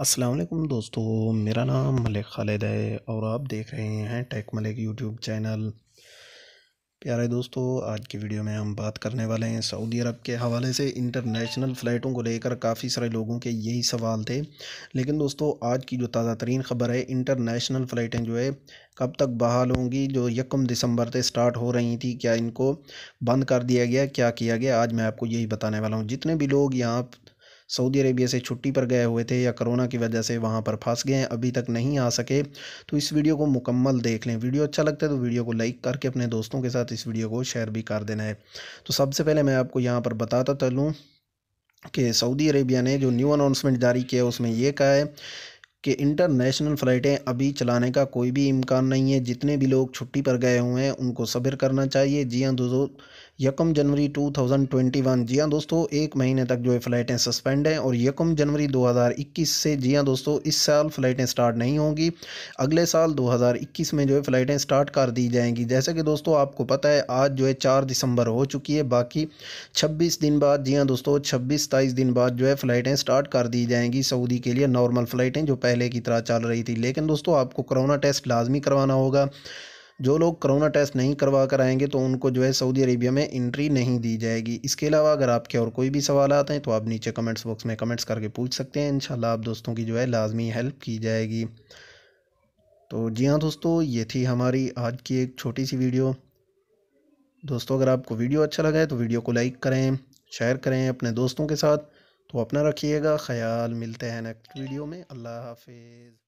असलम दोस्तों मेरा नाम मलिक खालिद है और आप देख रहे हैं टेक मलिक यूट्यूब चैनल प्यारे दोस्तों आज की वीडियो में हम बात करने वाले हैं सऊदी अरब के हवाले से इंटरनेशनल फ़्लाइटों को लेकर काफ़ी सारे लोगों के यही सवाल थे लेकिन दोस्तों आज की जो ताज़ा तरीन ख़बर है इंटरनेशनल फ़्लाइटें जो है कब तक बहाल होंगी जो यकम दिसंबर से स्टार्ट हो रही थी क्या इनको बंद कर दिया गया क्या किया गया आज मैं आपको यही बताने वाला हूँ जितने भी लोग यहाँ सऊदी अरेबिया से छुट्टी पर गए हुए थे या कोरोना की वजह से वहाँ पर फंस गए अभी तक नहीं आ सके तो इस वीडियो को मुकम्मल देख लें वीडियो अच्छा लगता है तो वीडियो को लाइक करके अपने दोस्तों के साथ इस वीडियो को शेयर भी कर देना है तो सबसे पहले मैं आपको यहाँ पर बताता चलूँ कि सऊदी अरेबिया ने जो न्यू अनाउंसमेंट जारी किया उसमें यह कहा है कि इंटरनेशनल फ़्लाइटें अभी चलाने का कोई भी इम्कान नहीं है जितने भी लोग छुट्टी पर गए हुए हैं उनको सब्र करना चाहिए जी हाँ दोस्तों यकम जनवरी 2021 जी हाँ दोस्तों एक महीने तक जो है फ़्लाइटें सस्पेंड हैं और यकम जनवरी 2021 से जी हाँ दोस्तों इस साल फ़्लाइटें स्टार्ट नहीं होंगी अगले साल 2021 में जो है फ़्लाइटें स्टार्ट कर दी जाएंगी जैसे कि दोस्तों आपको पता है आज जो है चार दिसंबर हो चुकी है बाकी छब्बीस दिन बाद जी हाँ दोस्तों छब्बीस सताईस दिन बाद जो है फ़्लाइटें स्टार्ट कर दी जाएंगी सऊदी के लिए नॉर्मल फ़्लाइटें जो पहले की तरह चल रही थी लेकिन दोस्तों आपको करोना टेस्ट लाजमी करवाना होगा जो लोग कोरोना टेस्ट नहीं करवा कर आएंगे तो उनको जो है सऊदी अरेबिया में एंट्री नहीं दी जाएगी इसके अलावा अगर आपके और कोई भी सवाल आते हैं तो आप नीचे कमेंट्स बॉक्स में कमेंट्स करके पूछ सकते हैं इन आप दोस्तों की जो है लाजमी हेल्प की जाएगी तो जी हाँ दोस्तों ये थी हमारी आज की एक छोटी सी वीडियो दोस्तों अगर आपको वीडियो अच्छा लगा है तो वीडियो को लाइक करें शेयर करें अपने दोस्तों के साथ तो अपना रखिएगा ख्याल मिलते हैं नेक्स्ट वीडियो में अल्लाह हाफिज़